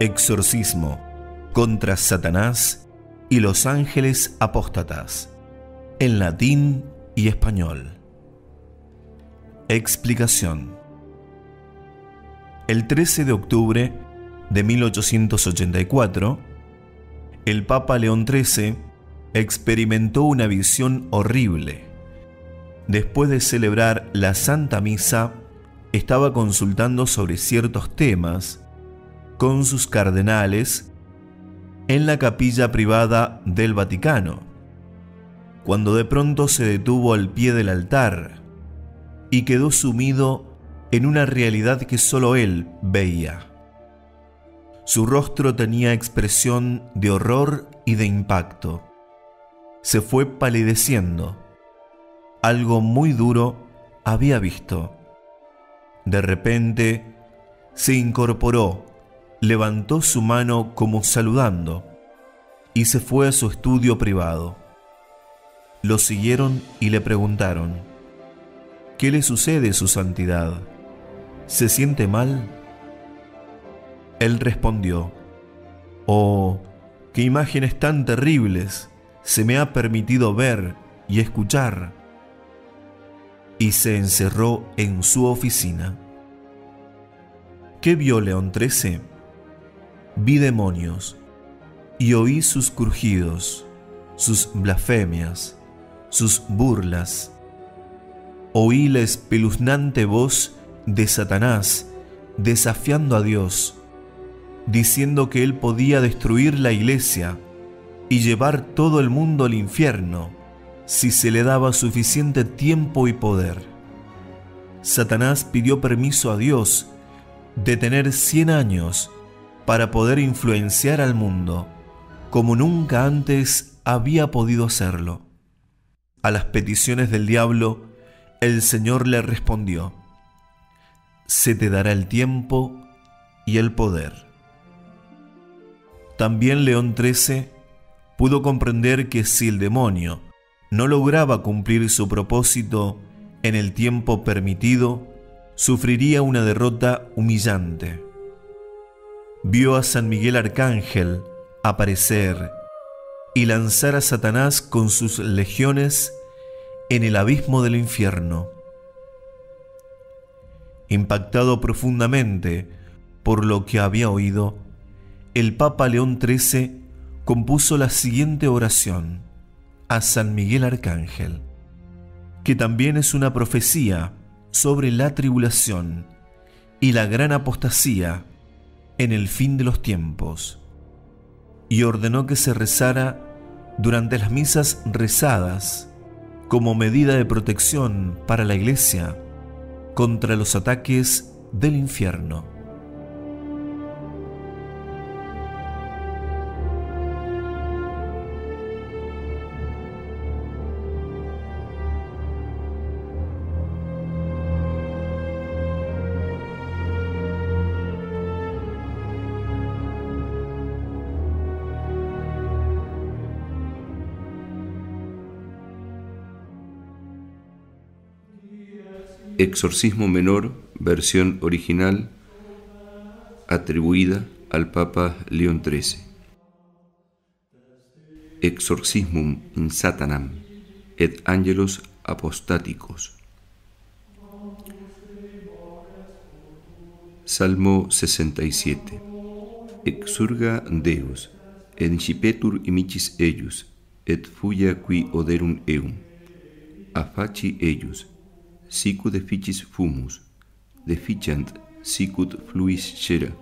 exorcismo contra Satanás y los ángeles apóstatas, en latín y español. Explicación. El 13 de octubre de 1884, el Papa León XIII experimentó una visión horrible. Después de celebrar la Santa Misa, estaba consultando sobre ciertos temas con sus cardenales en la capilla privada del Vaticano, cuando de pronto se detuvo al pie del altar y quedó sumido en una realidad que solo él veía. Su rostro tenía expresión de horror y de impacto. Se fue palideciendo. Algo muy duro había visto. De repente, se incorporó levantó su mano como saludando y se fue a su estudio privado. Lo siguieron y le preguntaron, ¿qué le sucede, su santidad? ¿Se siente mal? Él respondió, Oh, qué imágenes tan terribles se me ha permitido ver y escuchar. Y se encerró en su oficina. ¿Qué vio León XIII? vi demonios y oí sus crujidos, sus blasfemias, sus burlas. Oí la espeluznante voz de Satanás desafiando a Dios, diciendo que él podía destruir la iglesia y llevar todo el mundo al infierno si se le daba suficiente tiempo y poder. Satanás pidió permiso a Dios de tener 100 años para poder influenciar al mundo, como nunca antes había podido hacerlo. A las peticiones del diablo, el Señor le respondió, Se te dará el tiempo y el poder. También León XIII pudo comprender que si el demonio no lograba cumplir su propósito en el tiempo permitido, sufriría una derrota humillante vio a San Miguel Arcángel aparecer y lanzar a Satanás con sus legiones en el abismo del infierno. Impactado profundamente por lo que había oído, el Papa León XIII compuso la siguiente oración a San Miguel Arcángel, que también es una profecía sobre la tribulación y la gran apostasía en el fin de los tiempos, y ordenó que se rezara durante las misas rezadas como medida de protección para la iglesia contra los ataques del infierno. Exorcismo Menor, versión original, atribuida al Papa León XIII. Exorcismum in Satanam et Angelos Apostáticos. Salmo 67. Exurga Deus, incipetur imicis ellos, et fuya qui oderum eum. Afaci ellos, sicut efficis fumus, deficiant sicut fluis cera,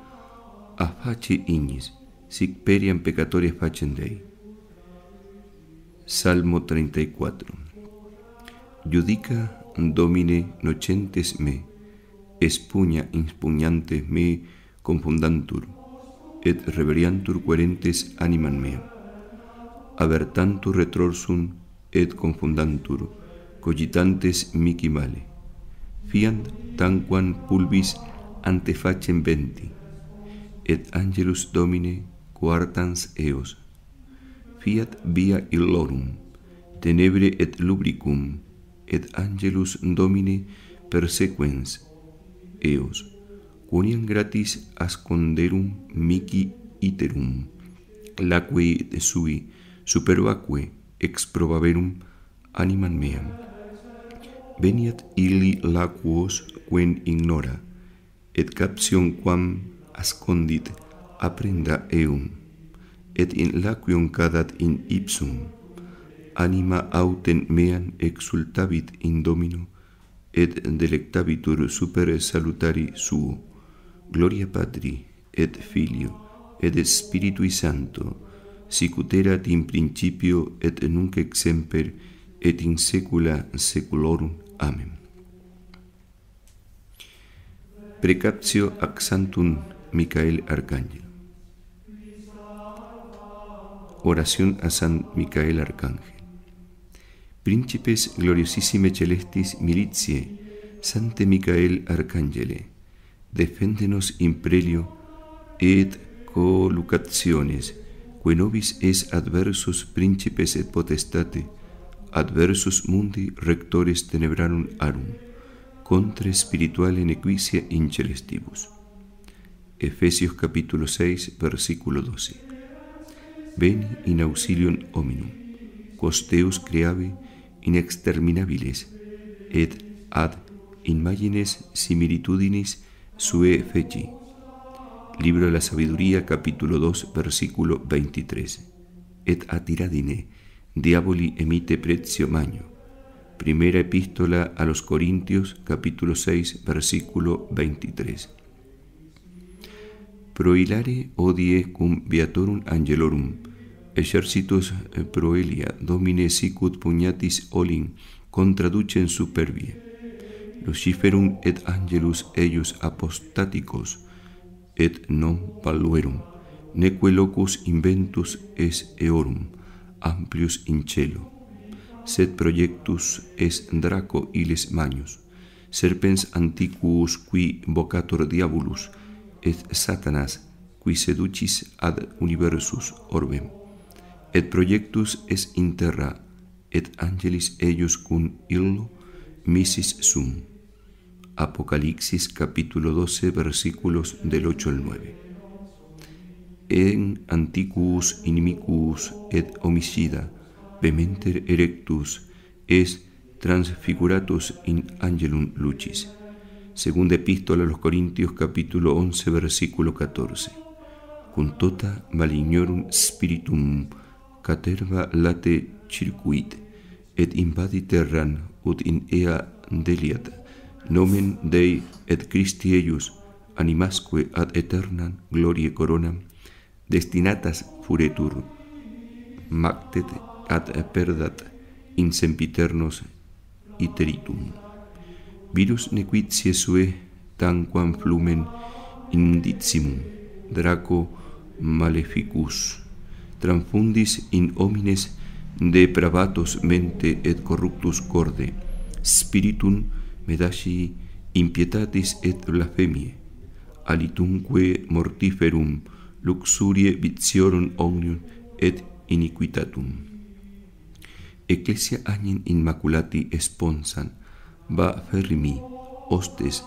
a facie ignis, sic periam pecatoria facendei. Salmo 34 Judica domine nocentes me, espuña inspuñantes me confundantur, et reveriantur querentes animan mea. Avertantur retrorsum et confundanturum, cogitantes mici male. Fiant tanquam pulvis ante facem venti, et angelus domine quartans eos. Fiat via illorum, tenebre et lubricum, et angelus domine persequens eos, quoniam gratis asconderum mici iterum, laque et sui superbaque ex probaverum animam meam veniat illi lacuos quen ignora et caption quam ascondit aprenda eum et in lacuon cadat in ipsum anima autem mean exultavit in domino et delectabitur super salutari suo gloria patri et filio et spiritu sancto sic ut erat in principio et nunc exempel et in saecula saeculorum Amén. Precaptio axantum Micael Arcángel. Oración a San Micael Arcángel. Príncipes gloriosissime celestis militie, Sante Micael Arcángel deféndenos imprelio et colucaciones, que nobis es adversus príncipes et potestate, adversus mundi rectores tenebrarum arum, contra espiritual inequicia incelestibus. Efesios capítulo 6, versículo 12. Veni in auxilium hominum, costeus creavi inexterminabiles, et ad imagines similitudinis sue feci. Libro de la Sabiduría, capítulo 2, versículo 23. Et atiradine Diaboli emite precio maño. Primera epístola a los Corintios, capítulo 6, versículo 23. Prohilare odie cum viatorum angelorum, exercitus eh, proelia domine sicut pugnatis olin, contraducen superbia. Luciferum et angelus ellos apostáticos et non valuerum, neque locus inventus es eorum, amplius cielo. Sed projectus es draco iles magnus. Serpens antiquus qui vocator diabolus, et satanas qui seducis ad universus orbem. Et projectus es in terra, et angelis ellos cum illo missis sum. Apocalipsis capítulo 12 versículos del 8 al 9 en antiquus inimicus et homicida, pementer erectus, es transfiguratus in angelum lucis. Segunda epístola a los Corintios capítulo 11 versículo 14. tota malignorum spiritum caterva late circuit et invadi terran ut in ea deliat nomen Dei et Christi eius animasque ad eternam glorie coronam destinatas furetur mactet ad perdat in sempiternos iteritum. Virus nequitie sue tanquam flumen inundicimum, draco maleficus, transfundis in homines depravatos mente et corruptus corde, spiritum medasci impietatis et blasfemie, alitunque mortiferum, luxurie vitiorum omnium et iniquitatum. Ecclesia annin immaculati esponsan, va ferrimi, hostes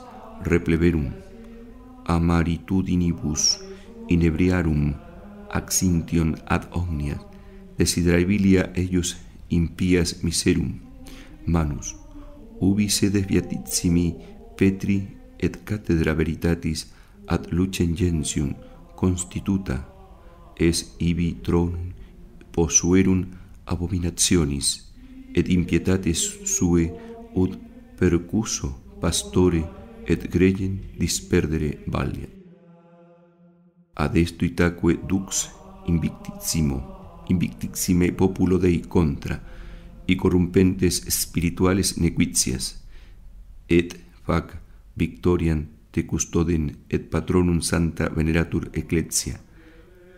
repleverum, amaritudinibus inebriarum accintion ad omnia, desiderabilia eius impias miserum, manus, ubi sedes beatitsimi petri et catedra veritatis ad lucem gentium, constituta es ibi tron posuerum abominationis et impietates sue ut percuso pastore et gregen disperdere valia ad estuitaque itaque dux invictissimo invictissime populo dei contra i corrompentes spirituales nequitias et fac victorian te custoden et patronum santa veneratur ecclesia,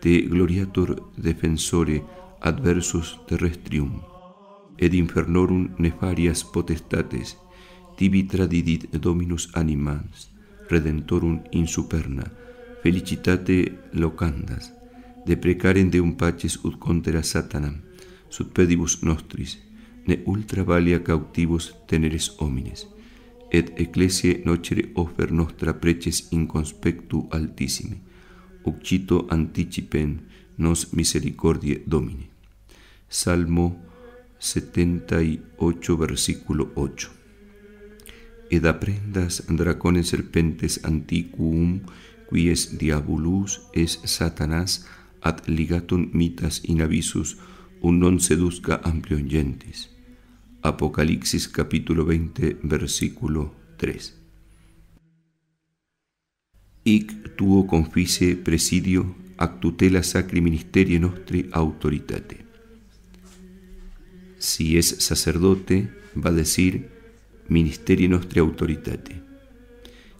te gloriator defensore adversus terrestrium, et infernorum nefarias potestates, tibi tradidit dominus animans, redentorum insuperna, felicitate locandas, de de un paces ut contra satanam, sub pedibus nostris, ne ultra valia cautivos teneres homines, et ecclesiae nocere offer nostra preces inconspectu altissime, uccito anticipen nos misericordie Domine. Salmo 78, versículo 8. Ed aprendas, dracones serpentes antiquum, quies diabolus es Satanás, ad ligatum mitas in avisus, un non seduzca yentes. Apocalipsis capítulo 20, versículo 3. Hic tuo confice presidio ac tutela sacri ministerie nostri autoritate. Si es sacerdote, va a decir Ministerio nostri autoritate.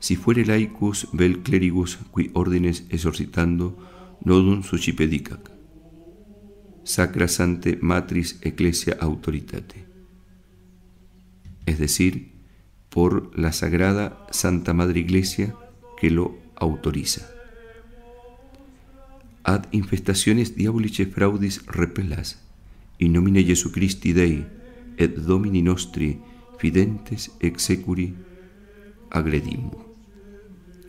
Si fuere laicus, vel clerigus qui ordines exorcitando nodum suci Sacra sante matris ecclesia autoritate es decir, por la Sagrada Santa Madre Iglesia que lo autoriza. Ad infestaciones diabolices fraudis repelas, in nomine Jesu Dei, et Domini nostri, fidentes execuri agredimo.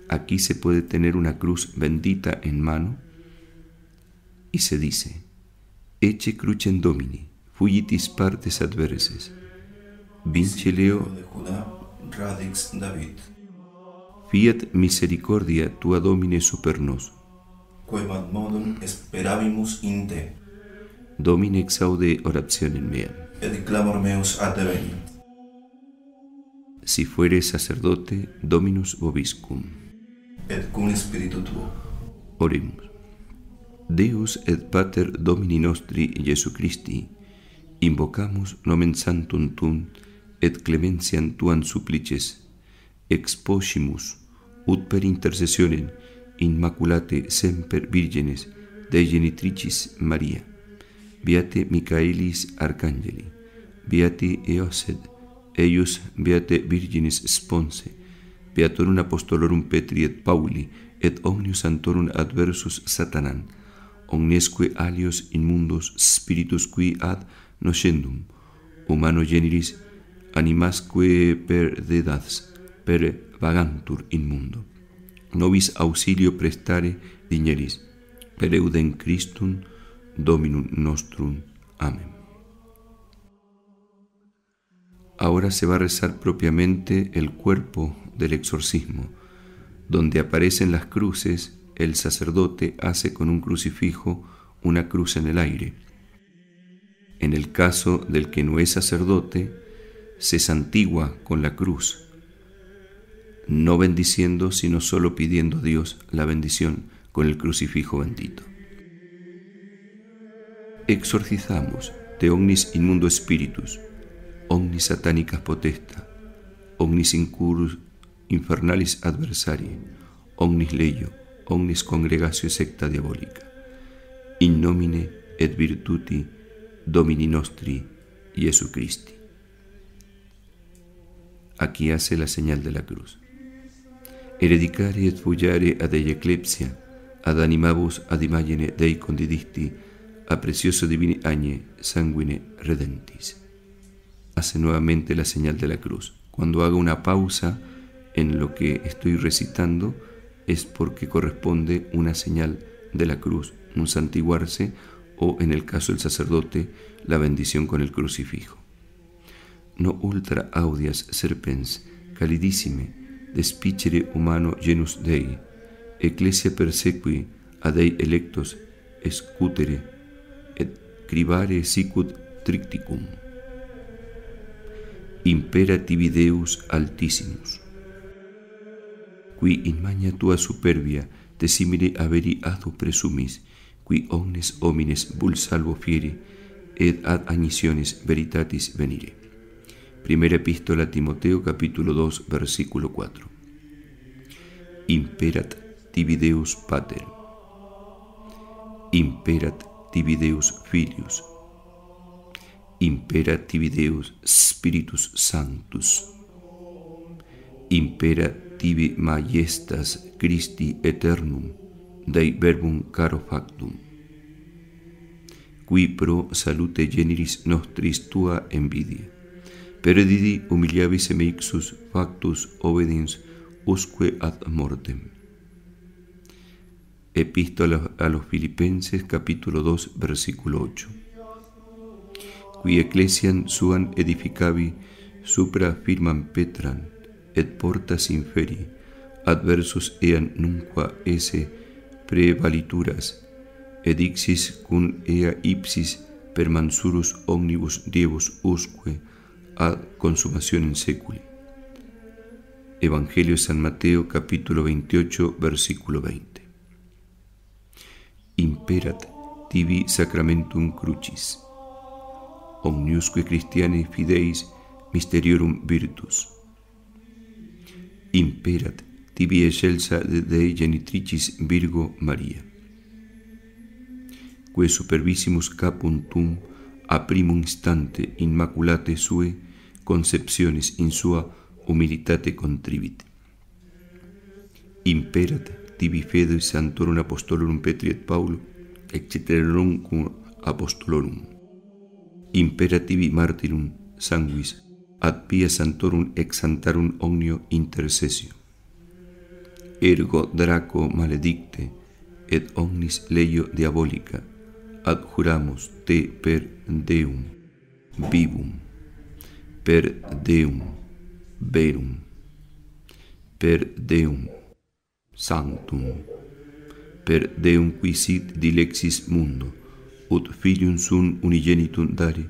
Aquí se puede tener una cruz bendita en mano y se dice, cruce crucem Domini, fugitis partes adverses, Vincileo de Radix David. Fiat misericordia tua domine super nos. Quemad modum esperavimus in te. Domine exaude orationem meam. clamor meus Si fueres sacerdote, Dominus vobiscum. Et cum spiritu tuo. Oremus. Deus et Pater Domini nostri Jesu Christi, invocamus nomen santum tuum, et clemenciam tuam supplices, exposimus, ut per intercessionem, immaculatae semper virgenes, Dei Genitricis Maria, Beate Michaelis Arcangeli, beati Eosed, Eius Beate Virgenes Sponse, Beatorum Apostolorum Petri et Pauli, et Omnius Santorum adversus Satanan, omnesque alios in mundos spiritus qui ad nocendum, humano generis animasque dedas per vagantur inmundo. Nobis auxilio prestare dineris, per euden Christum Dominum nostrum. Amén. Ahora se va a rezar propiamente el cuerpo del exorcismo, donde aparecen las cruces, el sacerdote hace con un crucifijo una cruz en el aire. En el caso del que no es sacerdote, se santigua con la cruz, no bendiciendo, sino solo pidiendo a Dios la bendición con el crucifijo bendito. Exorcizamos de omnis inmundo spiritus, omnis satánicas potesta, omnis incurus infernalis adversari omnis leyo, omnis congregatio secta diabólica, in nomine et virtuti Domini nostri, Jesu Christi. Aquí hace la señal de la cruz. Eredicare et fullare ad eclepsia, ad animabus ad imagine Dei condidisti, a precioso sanguine redentis. Hace nuevamente la señal de la cruz. Cuando hago una pausa en lo que estoy recitando es porque corresponde una señal de la cruz, un santiguarse o, en el caso del sacerdote, la bendición con el crucifijo. no ultra audias serpens calidissime despicere humano genus dei ecclesia persequi a dei electos escutere et cribare sicut tricticum imperativi deus altissimus qui in magna tua superbia te simile averi adu presumis qui omnes homines vul salvo fieri et ad anisiones veritatis venire Primera epístola a Timoteo capítulo 2 versículo 4. Imperat divideus pater. Imperat divideus filius. imperat Tibideus spiritus sanctus. Imperat tibi majestas Christi eternum, Dei verbum caro factum. Qui pro salute generis nostris tua envidia Perdidi humiliabis emixus factus obedins usque ad mortem. Epístola a los Filipenses capítulo 2 versículo 8. Qui ecclesian suan edificavi supra FIRMAN PETRAN et portas inferi adversus ean nunqua esse prevalituras edixis cum ea ipsis permansurus omnibus diebus usque a consumación en séculi. Evangelio de San Mateo capítulo 28 versículo 20. Imperat tibi sacramentum crucis. Omniusque Christianis fideis misteriorum virtus. Imperat tibi excelsa de genitricis Virgo Maria. Que supervisimus capuntum a primo instante inmaculate sue concepciones in sua humilitate contribit. Imperat tibi fedo santorum apostolorum Petri et Paulo, etc cum apostolorum. Imperat tibi martirum sanguis, ad pia santorum ex omnio intercessio. Ergo draco maledicte, et omnis leio diabolica, adjuramos te per deum, vivum, per deum, verum, per deum, sanctum, per deum qui sit dilexis mundo, ut filium sum unigenitum dare,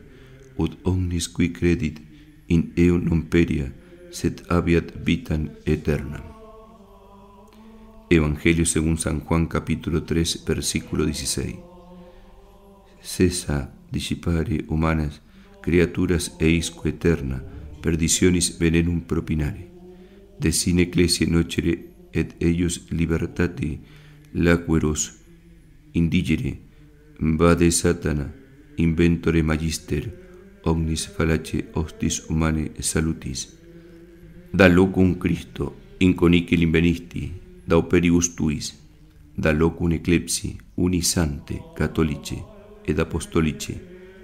ut omnis qui credit in eum non peria, sed aviat vitam eternam. Evangelio según San Juan capítulo 3 versículo 16 cesa disipare humanas, creaturas e isco eterna, perdicionis venenum propinare. Decine ecclesie nocere et ellos libertate laqueros indigere, vade satana, inventore magister, omnis falace hostis humane salutis. Da locum cristo inconicil invenisti, da operibus tuis, da locum eclepsi unisante, catolice et apostolice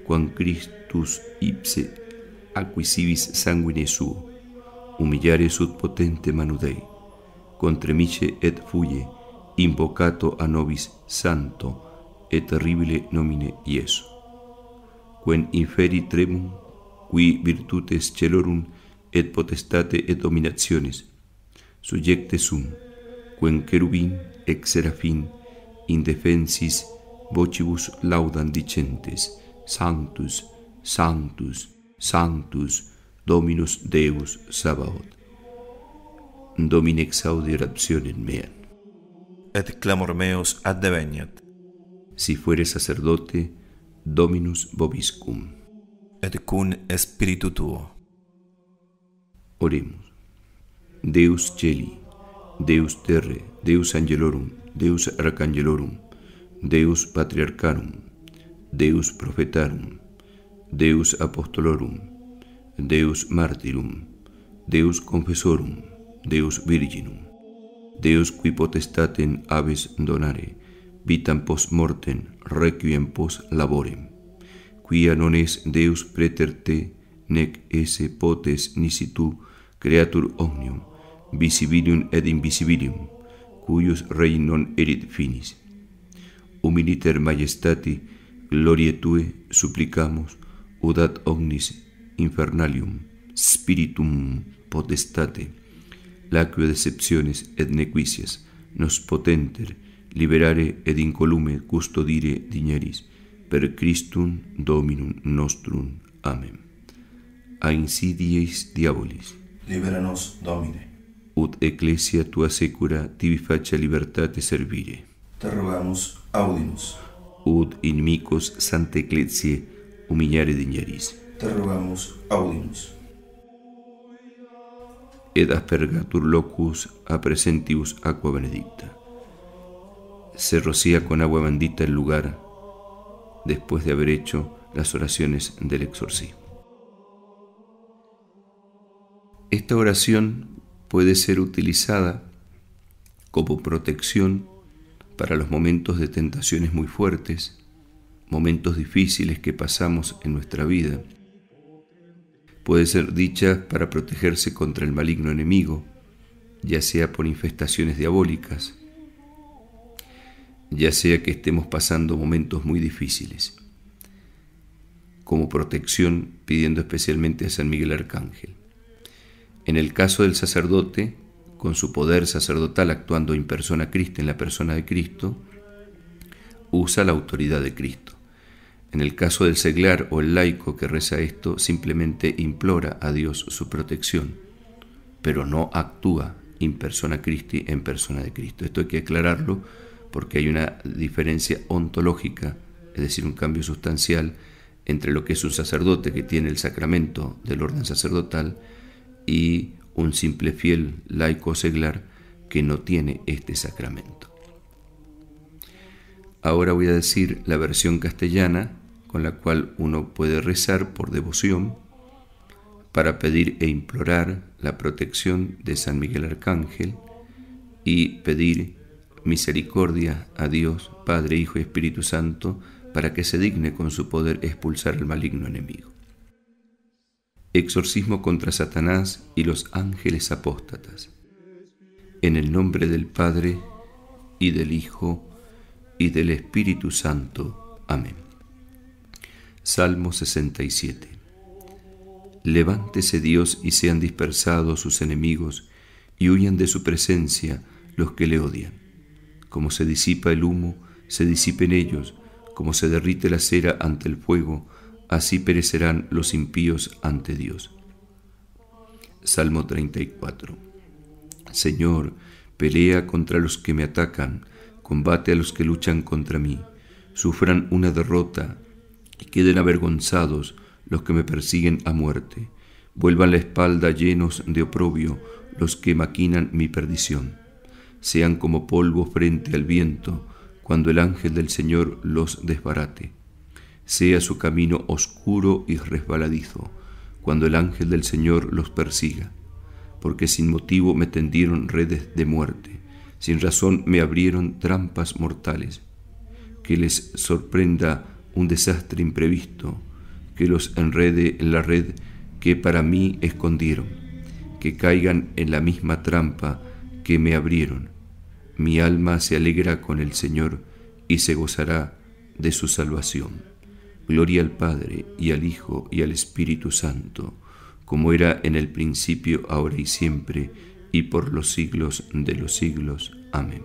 quam Christus ipse acquisivis sanguine suo humillare sud potente manu Dei et fuye invocato a nobis santo et terribile nomine Iesu quen inferi tremum qui virtutes celorum et potestate et dominationes subjecte sum quen cherubim et seraphim indefensis vocibus laudam dicentes sanctus sanctus sanctus dominus deus sabaoth domine exaudi orationem meam et clamor meus ad deveniat si fuere sacerdote dominus boviscum. et cum spiritu tuo oremus deus celi deus terre deus angelorum deus arcangelorum Deus patriarcarum, Deus profetarum, Deus apostolorum, Deus martirum, Deus confessorum, Deus virginum. Deus qui potestatem aves donare, vitam post mortem, requiem post laborem. Quia non es Deus preter te, nec esse potes nisi tu, creatur omnium, visibilium et invisibilium, cuius rei non erit finis humiliter majestati, glorie tue supplicamos, udat omnis infernalium, spiritum potestate, lacrio decepciones et nequicias, nos potenter, liberare ed incolume custodire diñeris, per Christum Dominum nostrum. Amen. A insidieis diabolis. Liberanos, Domine. Ut ecclesia tua secura tibi facia libertate servire. Te rogamus, Audimus. Ut in micos sante ecclesie humillare dignaris. Te rogamos, Audimus. Ed aspergatur locus a presentius aqua benedicta. Se rocía con agua bendita el lugar después de haber hecho las oraciones del exorcismo. Esta oración puede ser utilizada como protección para los momentos de tentaciones muy fuertes, momentos difíciles que pasamos en nuestra vida. Puede ser dicha para protegerse contra el maligno enemigo, ya sea por infestaciones diabólicas, ya sea que estemos pasando momentos muy difíciles, como protección pidiendo especialmente a San Miguel Arcángel. En el caso del sacerdote, con su poder sacerdotal actuando in persona Cristo en la persona de Cristo, usa la autoridad de Cristo. En el caso del seglar o el laico que reza esto, simplemente implora a Dios su protección, pero no actúa in persona Christi en persona de Cristo. Esto hay que aclararlo porque hay una diferencia ontológica, es decir, un cambio sustancial entre lo que es un sacerdote que tiene el sacramento del orden sacerdotal y un simple fiel laico seglar que no tiene este sacramento. Ahora voy a decir la versión castellana con la cual uno puede rezar por devoción para pedir e implorar la protección de San Miguel Arcángel y pedir misericordia a Dios, Padre, Hijo y Espíritu Santo, para que se digne con su poder expulsar al maligno enemigo. Exorcismo contra Satanás y los ángeles apóstatas. En el nombre del Padre, y del Hijo, y del Espíritu Santo. Amén. Salmo 67. Levántese Dios y sean dispersados sus enemigos, y huyan de su presencia los que le odian. Como se disipa el humo, se disipen ellos, como se derrite la cera ante el fuego, así perecerán los impíos ante Dios. Salmo 34. Señor, pelea contra los que me atacan, combate a los que luchan contra mí, sufran una derrota y queden avergonzados los que me persiguen a muerte, vuelvan la espalda llenos de oprobio los que maquinan mi perdición, sean como polvo frente al viento, cuando el ángel del Señor los desbarate sea su camino oscuro y resbaladizo, cuando el ángel del Señor los persiga, porque sin motivo me tendieron redes de muerte, sin razón me abrieron trampas mortales. Que les sorprenda un desastre imprevisto, que los enrede en la red que para mí escondieron, que caigan en la misma trampa que me abrieron. Mi alma se alegra con el Señor y se gozará de su salvación. Gloria al Padre y al Hijo y al Espíritu Santo, como era en el principio, ahora y siempre, y por los siglos de los siglos. Amén.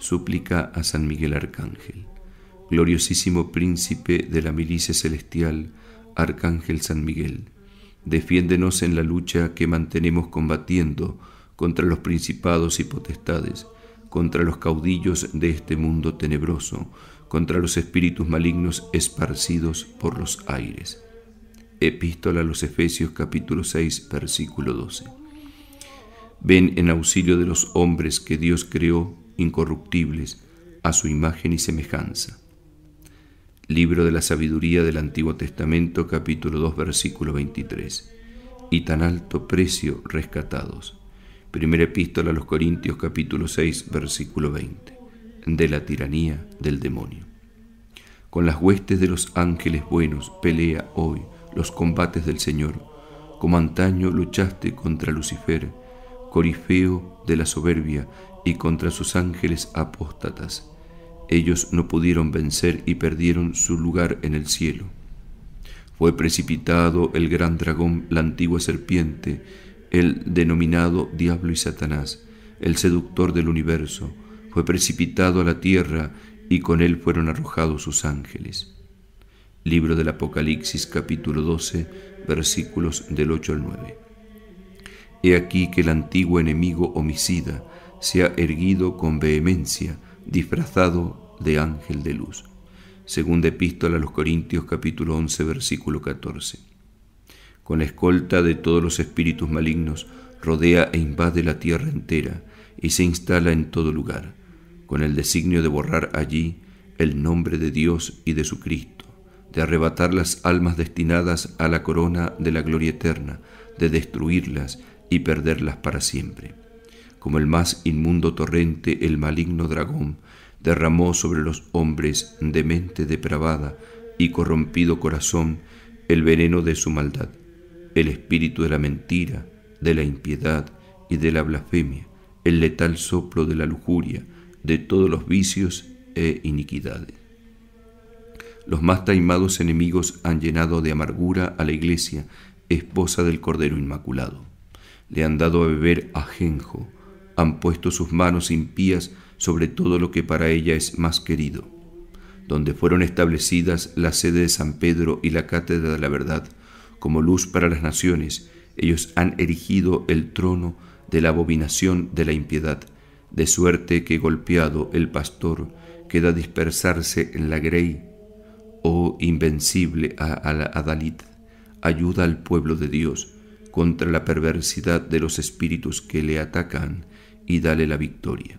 Súplica a San Miguel Arcángel. Gloriosísimo príncipe de la milicia celestial, Arcángel San Miguel, defiéndenos en la lucha que mantenemos combatiendo contra los principados y potestades, contra los caudillos de este mundo tenebroso, contra los espíritus malignos esparcidos por los aires. Epístola a los Efesios capítulo 6 versículo 12. Ven en auxilio de los hombres que Dios creó incorruptibles a su imagen y semejanza. Libro de la Sabiduría del Antiguo Testamento capítulo 2 versículo 23. Y tan alto precio rescatados. Primera epístola a los Corintios capítulo 6 versículo 20 de la tiranía del demonio. Con las huestes de los ángeles buenos pelea hoy los combates del Señor, como antaño luchaste contra Lucifer, corifeo de la soberbia, y contra sus ángeles apóstatas. Ellos no pudieron vencer y perdieron su lugar en el cielo. Fue precipitado el gran dragón, la antigua serpiente, el denominado diablo y Satanás, el seductor del universo, fue precipitado a la tierra y con él fueron arrojados sus ángeles. Libro del Apocalipsis capítulo 12 versículos del 8 al 9. He aquí que el antiguo enemigo homicida se ha erguido con vehemencia, disfrazado de ángel de luz. Segunda epístola a los Corintios capítulo 11 versículo 14. Con la escolta de todos los espíritus malignos, rodea e invade la tierra entera y se instala en todo lugar con el designio de borrar allí el nombre de Dios y de su Cristo, de arrebatar las almas destinadas a la corona de la gloria eterna, de destruirlas y perderlas para siempre. Como el más inmundo torrente, el maligno dragón derramó sobre los hombres de mente depravada y corrompido corazón el veneno de su maldad, el espíritu de la mentira, de la impiedad y de la blasfemia, el letal soplo de la lujuria, de todos los vicios e iniquidades. Los más taimados enemigos han llenado de amargura a la iglesia, esposa del Cordero Inmaculado. Le han dado a beber ajenjo, han puesto sus manos impías sobre todo lo que para ella es más querido. Donde fueron establecidas la sede de San Pedro y la cátedra de la verdad, como luz para las naciones, ellos han erigido el trono de la abominación de la impiedad de suerte que golpeado el pastor queda dispersarse en la grey. Oh invencible Adalid, ayuda al pueblo de Dios contra la perversidad de los espíritus que le atacan y dale la victoria.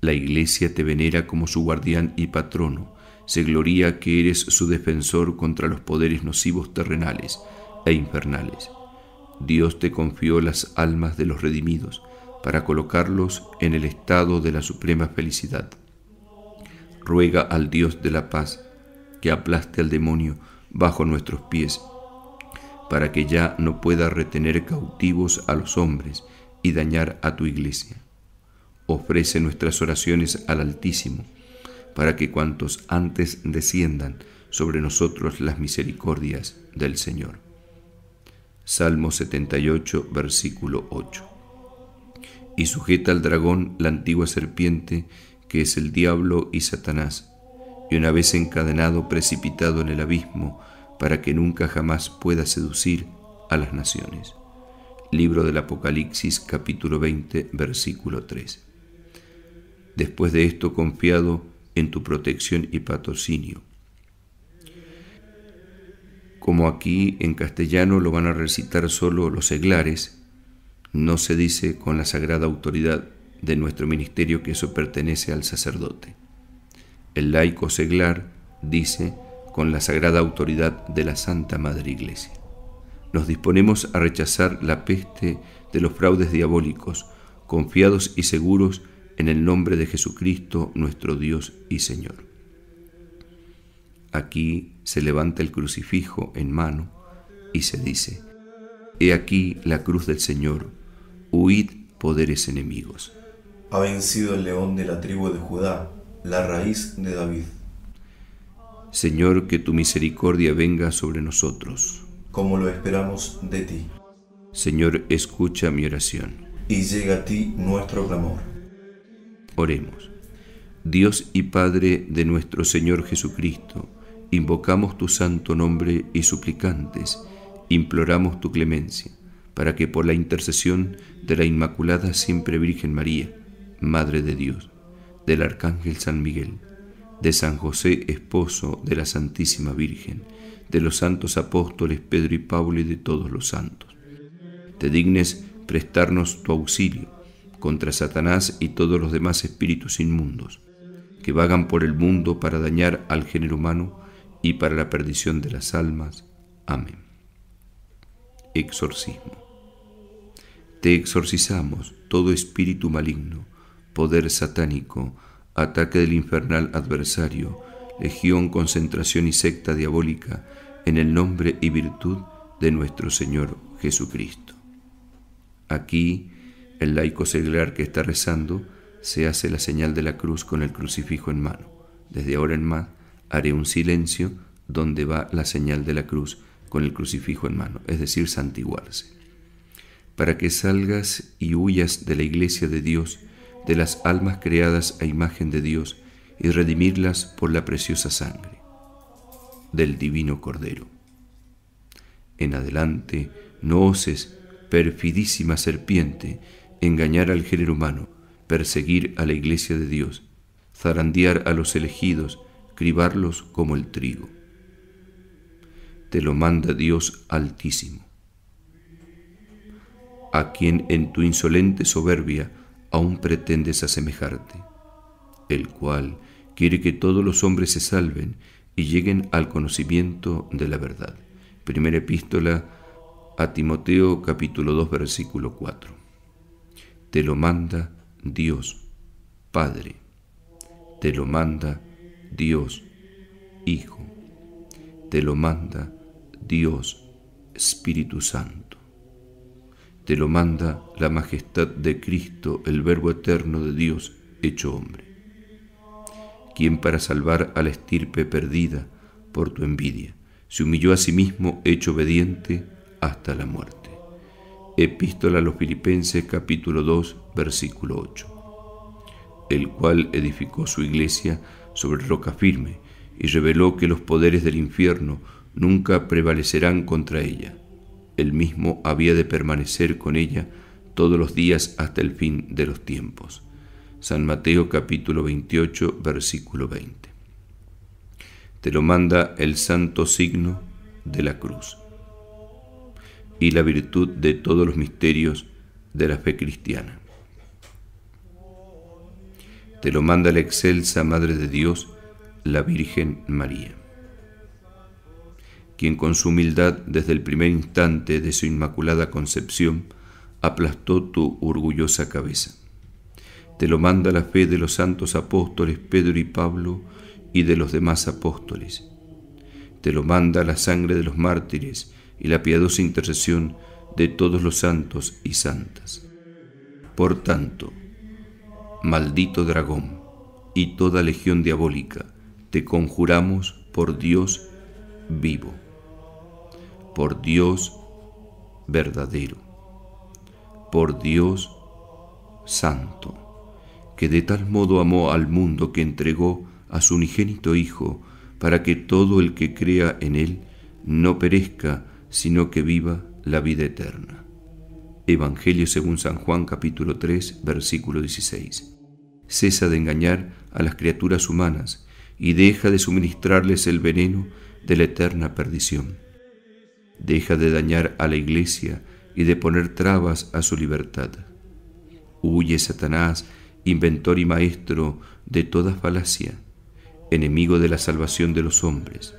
La iglesia te venera como su guardián y patrono, se gloría que eres su defensor contra los poderes nocivos terrenales e infernales. Dios te confió las almas de los redimidos, para colocarlos en el estado de la suprema felicidad. Ruega al Dios de la paz que aplaste al demonio bajo nuestros pies, para que ya no pueda retener cautivos a los hombres y dañar a tu iglesia. Ofrece nuestras oraciones al Altísimo, para que cuantos antes desciendan sobre nosotros las misericordias del Señor. Salmo 78, versículo 8 y sujeta al dragón la antigua serpiente, que es el diablo y Satanás, y una vez encadenado, precipitado en el abismo, para que nunca jamás pueda seducir a las naciones. Libro del Apocalipsis capítulo 20 versículo 3. Después de esto confiado en tu protección y patrocinio. Como aquí en castellano lo van a recitar solo los seglares, no se dice con la sagrada autoridad de nuestro ministerio que eso pertenece al sacerdote. El laico seglar dice con la sagrada autoridad de la Santa Madre Iglesia. Nos disponemos a rechazar la peste de los fraudes diabólicos, confiados y seguros en el nombre de Jesucristo, nuestro Dios y Señor. Aquí se levanta el crucifijo en mano y se dice, He aquí la cruz del Señor, huid poderes enemigos. Ha vencido el león de la tribu de Judá, la raíz de David. Señor, que tu misericordia venga sobre nosotros. Como lo esperamos de ti. Señor, escucha mi oración. Y llega a ti nuestro clamor. Oremos. Dios y Padre de nuestro Señor Jesucristo, invocamos tu santo nombre y suplicantes, imploramos tu clemencia, para que por la intercesión de la Inmaculada Siempre Virgen María, Madre de Dios, del Arcángel San Miguel, de San José, esposo de la Santísima Virgen, de los santos apóstoles Pedro y Pablo y de todos los santos. Te dignes prestarnos tu auxilio contra Satanás y todos los demás espíritus inmundos que vagan por el mundo para dañar al género humano y para la perdición de las almas. Amén. Exorcismo. Te exorcizamos todo espíritu maligno, poder satánico, ataque del infernal adversario, legión, concentración y secta diabólica, en el nombre y virtud de nuestro Señor Jesucristo. Aquí, el laico seglar que está rezando se hace la señal de la cruz con el crucifijo en mano. Desde ahora en más haré un silencio donde va la señal de la cruz con el crucifijo en mano, es decir, santiguarse para que salgas y huyas de la iglesia de Dios, de las almas creadas a imagen de Dios, y redimirlas por la preciosa sangre del divino Cordero. En adelante, no oses, perfidísima serpiente, engañar al género humano, perseguir a la iglesia de Dios, zarandear a los elegidos, cribarlos como el trigo. Te lo manda Dios altísimo a quien en tu insolente soberbia aún pretendes asemejarte, el cual quiere que todos los hombres se salven y lleguen al conocimiento de la verdad. Primera epístola a Timoteo capítulo 2 versículo 4. Te lo manda Dios, Padre. Te lo manda Dios, Hijo. Te lo manda Dios, Espíritu Santo te lo manda la majestad de Cristo, el Verbo eterno de Dios hecho hombre, quien para salvar a la estirpe perdida por tu envidia, se humilló a sí mismo hecho obediente hasta la muerte. Epístola a los Filipenses capítulo 2 versículo 8, el cual edificó su iglesia sobre roca firme y reveló que los poderes del infierno nunca prevalecerán contra ella él mismo había de permanecer con ella todos los días hasta el fin de los tiempos. San Mateo capítulo 28 versículo 20. Te lo manda el santo signo de la cruz y la virtud de todos los misterios de la fe cristiana. Te lo manda la excelsa Madre de Dios, la Virgen María quien con su humildad desde el primer instante de su inmaculada concepción aplastó tu orgullosa cabeza. Te lo manda la fe de los santos apóstoles Pedro y Pablo y de los demás apóstoles. Te lo manda la sangre de los mártires y la piadosa intercesión de todos los santos y santas. Por tanto, maldito dragón y toda legión diabólica, te conjuramos por Dios vivo por Dios verdadero, por Dios santo, que de tal modo amó al mundo que entregó a su unigénito Hijo, para que todo el que crea en Él no perezca, sino que viva la vida eterna. Evangelio según San Juan capítulo 3 versículo 16. Cesa de engañar a las criaturas humanas y deja de suministrarles el veneno de la eterna perdición. Deja de dañar a la iglesia y de poner trabas a su libertad. Huye, Satanás, inventor y maestro de toda falacia, enemigo de la salvación de los hombres.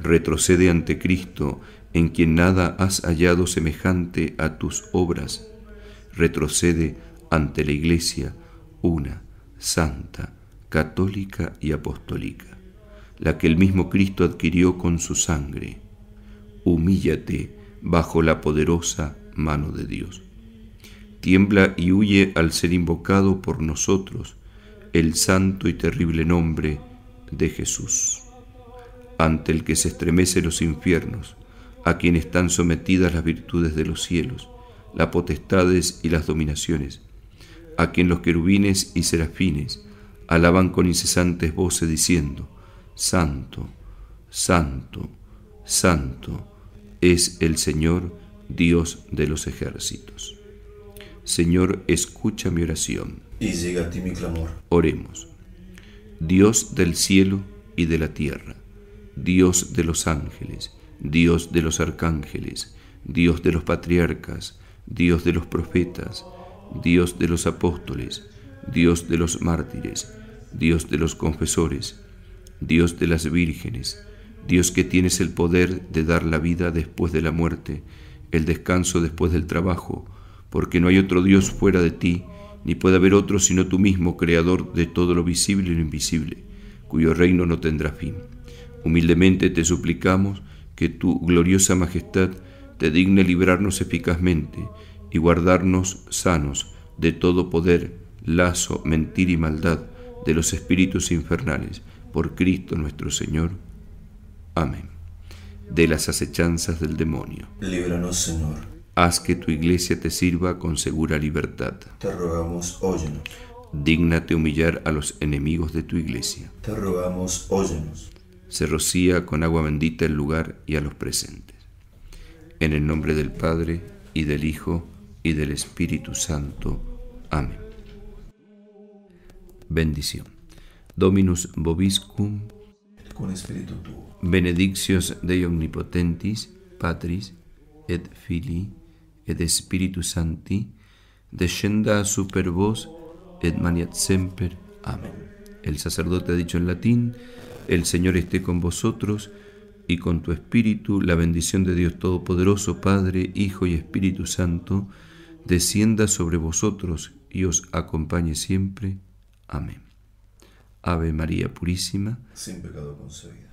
Retrocede ante Cristo, en quien nada has hallado semejante a tus obras. Retrocede ante la Iglesia, una, santa, católica y apostólica, la que el mismo Cristo adquirió con su sangre humíllate bajo la poderosa mano de Dios. Tiembla y huye al ser invocado por nosotros el santo y terrible nombre de Jesús, ante el que se estremece los infiernos, a quien están sometidas las virtudes de los cielos, las potestades y las dominaciones, a quien los querubines y serafines alaban con incesantes voces diciendo, Santo, Santo, Santo es el Señor, Dios de los ejércitos. Señor, escucha mi oración. Y llega a ti mi clamor. Oremos. Dios del cielo y de la tierra, Dios de los ángeles, Dios de los arcángeles, Dios de los patriarcas, Dios de los profetas, Dios de los apóstoles, Dios de los mártires, Dios de los confesores, Dios de las vírgenes, Dios que tienes el poder de dar la vida después de la muerte, el descanso después del trabajo, porque no hay otro Dios fuera de ti, ni puede haber otro sino tú mismo, creador de todo lo visible y lo invisible, cuyo reino no tendrá fin. Humildemente te suplicamos que tu gloriosa majestad te digne librarnos eficazmente y guardarnos sanos de todo poder, lazo, mentira y maldad de los espíritus infernales, por Cristo nuestro Señor. Amén. De las acechanzas del demonio. Líbranos, Señor. Haz que tu iglesia te sirva con segura libertad. Te rogamos, óyenos. Dígnate humillar a los enemigos de tu iglesia. Te rogamos, óyenos. Se rocía con agua bendita el lugar y a los presentes. En el nombre del Padre, y del Hijo, y del Espíritu Santo. Amén. Bendición. Dominus vobiscum. Con espíritu tuo benediccios de omnipotentis, patris, et fili, et spiritus Santi, descenda super vos, et maniat semper. Amén. El sacerdote ha dicho en latín, el Señor esté con vosotros, y con tu espíritu, la bendición de Dios Todopoderoso, Padre, Hijo y Espíritu Santo, descienda sobre vosotros y os acompañe siempre. Amén. Ave María Purísima, sin pecado concebida.